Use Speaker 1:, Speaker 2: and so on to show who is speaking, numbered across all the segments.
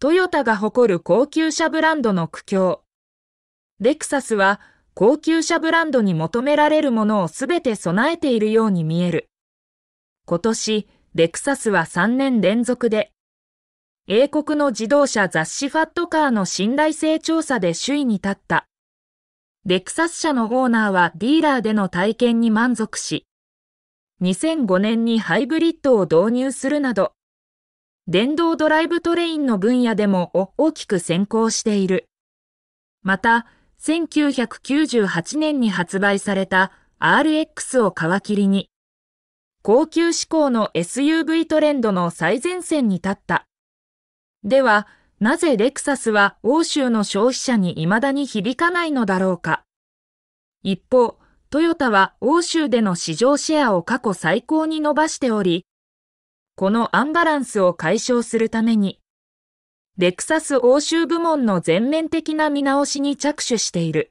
Speaker 1: トヨタが誇る高級車ブランドの苦境。レクサスは高級車ブランドに求められるものをすべて備えているように見える。今年、レクサスは3年連続で、英国の自動車雑誌ファットカーの信頼性調査で首位に立った。レクサス社のオーナーはディーラーでの体験に満足し、2005年にハイブリッドを導入するなど、電動ドライブトレインの分野でも大きく先行している。また、1998年に発売された RX を皮切りに、高級志向の SUV トレンドの最前線に立った。では、なぜレクサスは欧州の消費者に未だに響かないのだろうか。一方、トヨタは欧州での市場シェアを過去最高に伸ばしており、このアンバランスを解消するために、レクサス欧州部門の全面的な見直しに着手している。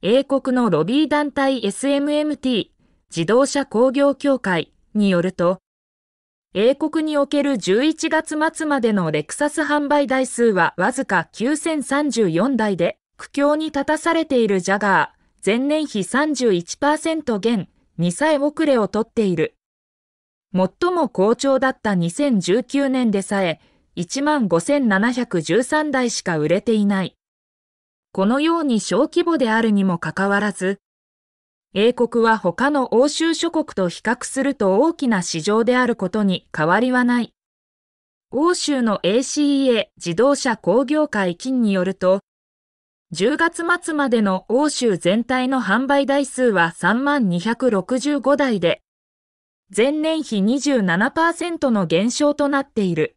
Speaker 1: 英国のロビー団体 SMMT 自動車工業協会によると、英国における11月末までのレクサス販売台数はわずか9034台で、苦境に立たされているジャガー、前年比31%減、2歳遅れをとっている。最も好調だった2019年でさえ1万5713台しか売れていない。このように小規模であるにもかかわらず、英国は他の欧州諸国と比較すると大きな市場であることに変わりはない。欧州の ACEA 自動車工業会金によると、10月末までの欧州全体の販売台数は3265台で、前年比27%の減少となっている。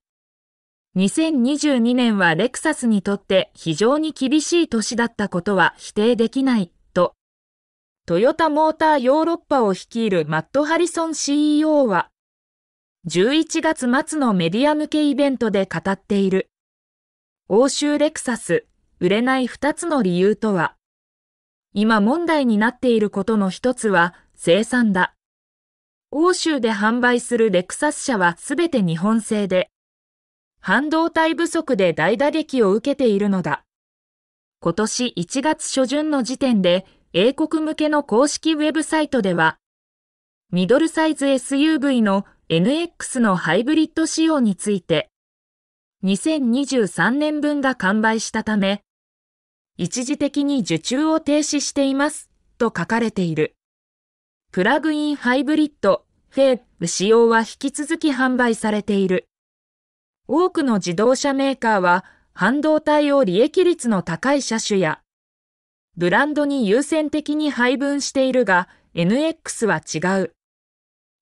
Speaker 1: 2022年はレクサスにとって非常に厳しい年だったことは否定できない、と。トヨタモーターヨーロッパを率いるマット・ハリソン CEO は、11月末のメディア向けイベントで語っている。欧州レクサス、売れない2つの理由とは、今問題になっていることの一つは生産だ。欧州で販売するレクサス車はすべて日本製で、半導体不足で大打撃を受けているのだ。今年1月初旬の時点で、英国向けの公式ウェブサイトでは、ミドルサイズ SUV の NX のハイブリッド仕様について、2023年分が完売したため、一時的に受注を停止しています、と書かれている。プラグインハイブリッド、フェー、仕様は引き続き販売されている。多くの自動車メーカーは、半導体を利益率の高い車種や、ブランドに優先的に配分しているが、NX は違う。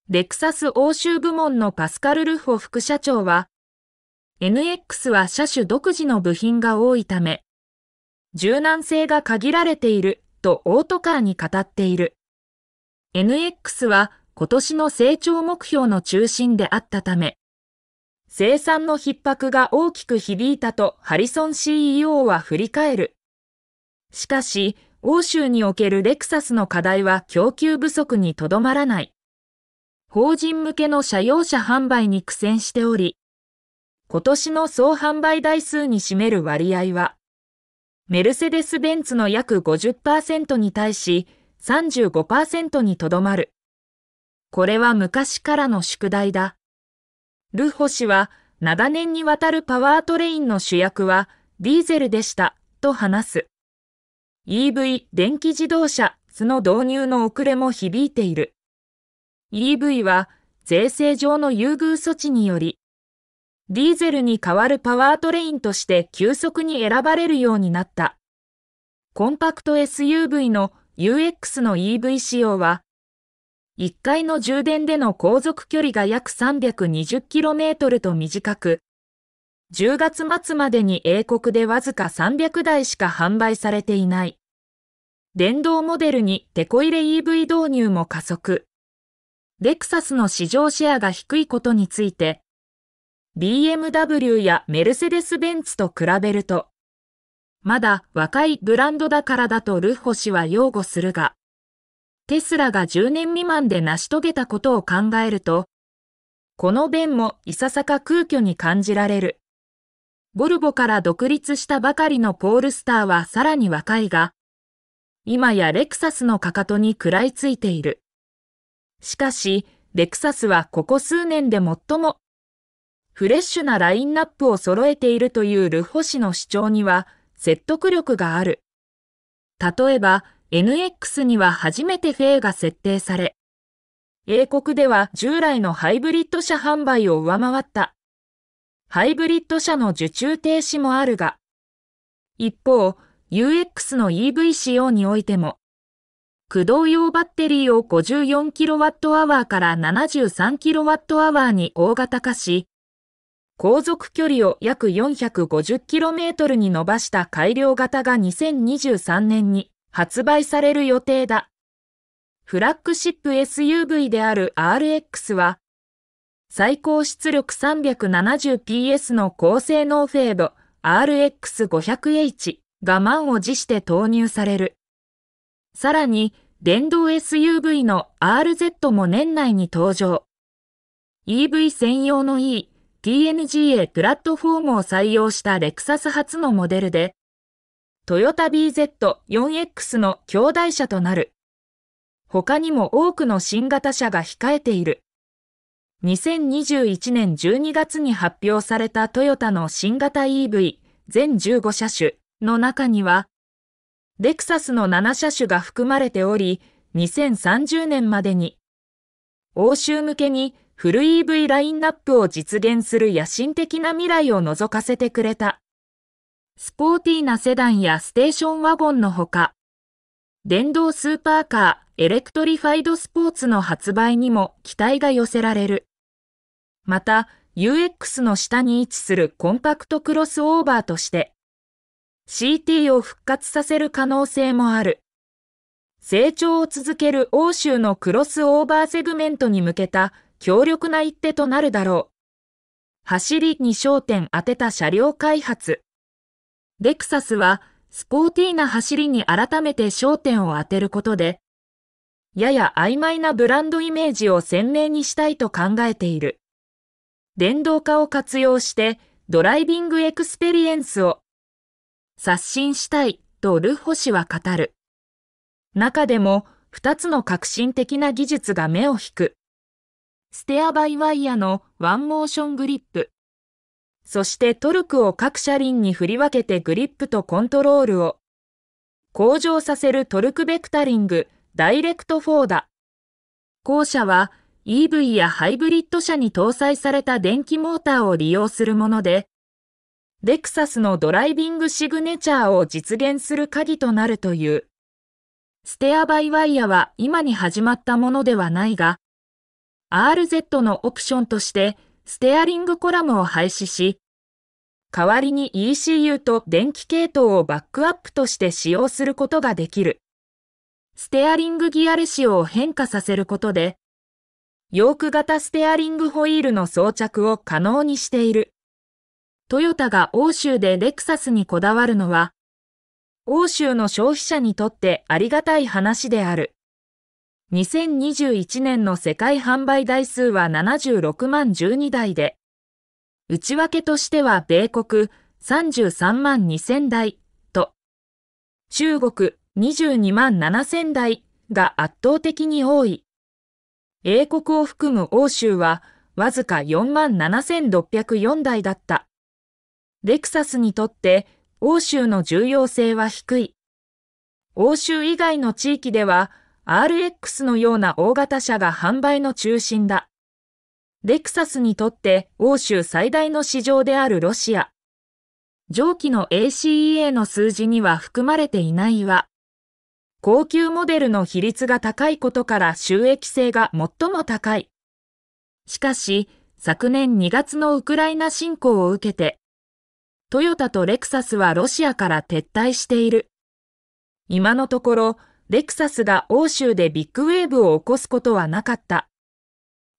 Speaker 1: レクサス欧州部門のパスカル・ルフォ副社長は、NX は車種独自の部品が多いため、柔軟性が限られているとオートカーに語っている。NX は今年の成長目標の中心であったため、生産の逼迫が大きく響いたとハリソン CEO は振り返る。しかし、欧州におけるレクサスの課題は供給不足にとどまらない。法人向けの車用車販売に苦戦しており、今年の総販売台数に占める割合は、メルセデス・ベンツの約50%に対し、35%にとどまる。これは昔からの宿題だ。ルホ氏は長年にわたるパワートレインの主役はディーゼルでしたと話す。EV 電気自動車その導入の遅れも響いている。EV は税制上の優遇措置により、ディーゼルに代わるパワートレインとして急速に選ばれるようになった。コンパクト SUV の UX の EV 仕様は、1回の充電での航続距離が約 320km と短く、10月末までに英国でわずか300台しか販売されていない。電動モデルにテコ入れ EV 導入も加速。レクサスの市場シェアが低いことについて、BMW やメルセデス・ベンツと比べると、まだ若いブランドだからだとルッホ氏は擁護するが、テスラが10年未満で成し遂げたことを考えると、この弁もいささか空虚に感じられる。ボルボから独立したばかりのポールスターはさらに若いが、今やレクサスのかかとに食らいついている。しかし、レクサスはここ数年で最もフレッシュなラインナップを揃えているというルッホ氏の主張には説得力がある。例えば、NX には初めてフェイが設定され、英国では従来のハイブリッド車販売を上回った。ハイブリッド車の受注停止もあるが、一方、UX の EV 仕様においても、駆動用バッテリーを 54kWh から 73kWh に大型化し、航続距離を約 450km に伸ばした改良型が2023年に発売される予定だ。フラッグシップ SUV である RX は、最高出力 370PS の高性能フェード RX500H が満を持して投入される。さらに、電動 SUV の RZ も年内に登場。EV 専用の E、TNGA プラットフォームを採用したレクサス初のモデルで、トヨタ BZ4X の兄弟車となる。他にも多くの新型車が控えている。2021年12月に発表されたトヨタの新型 EV 全15車種の中には、レクサスの7車種が含まれており、2030年までに、欧州向けにフル EV ラインナップを実現する野心的な未来を覗かせてくれた。スポーティーなセダンやステーションワゴンのほか、電動スーパーカー、エレクトリファイドスポーツの発売にも期待が寄せられる。また、UX の下に位置するコンパクトクロスオーバーとして、CT を復活させる可能性もある。成長を続ける欧州のクロスオーバーセグメントに向けた強力な一手となるだろう。走りに焦点当てた車両開発。レクサスはスポーティーな走りに改めて焦点を当てることで、やや曖昧なブランドイメージを鮮明にしたいと考えている。電動化を活用してドライビングエクスペリエンスを刷新したいとルッホ氏は語る。中でも2つの革新的な技術が目を引く。ステアバイワイヤのワンモーショングリップ。そしてトルクを各車輪に振り分けてグリップとコントロールを。向上させるトルクベクタリング、ダイレクトフォーダ。後者は EV やハイブリッド車に搭載された電気モーターを利用するもので、レクサスのドライビングシグネチャーを実現する鍵となるという。ステアバイワイヤは今に始まったものではないが、RZ のオプションとしてステアリングコラムを廃止し、代わりに ECU と電気系統をバックアップとして使用することができる。ステアリングギアレシオを変化させることで、ヨーク型ステアリングホイールの装着を可能にしている。トヨタが欧州でレクサスにこだわるのは、欧州の消費者にとってありがたい話である。2021年の世界販売台数は76万12台で、内訳としては米国33万2000台と、中国22万7000台が圧倒的に多い。英国を含む欧州はわずか4万7604台だった。レクサスにとって欧州の重要性は低い。欧州以外の地域では RX のような大型車が販売の中心だ。レクサスにとって欧州最大の市場であるロシア。上記の ACEA の数字には含まれていないわ。高級モデルの比率が高いことから収益性が最も高い。しかし、昨年2月のウクライナ侵攻を受けて、トヨタとレクサスはロシアから撤退している。今のところ、レクサスが欧州でビッグウェーブを起こすことはなかった。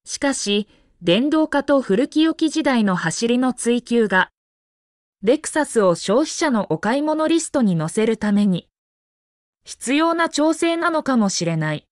Speaker 1: しかし、電動化と古き良き時代の走りの追求が、レクサスを消費者のお買い物リストに載せるために、必要な調整なのかもしれない。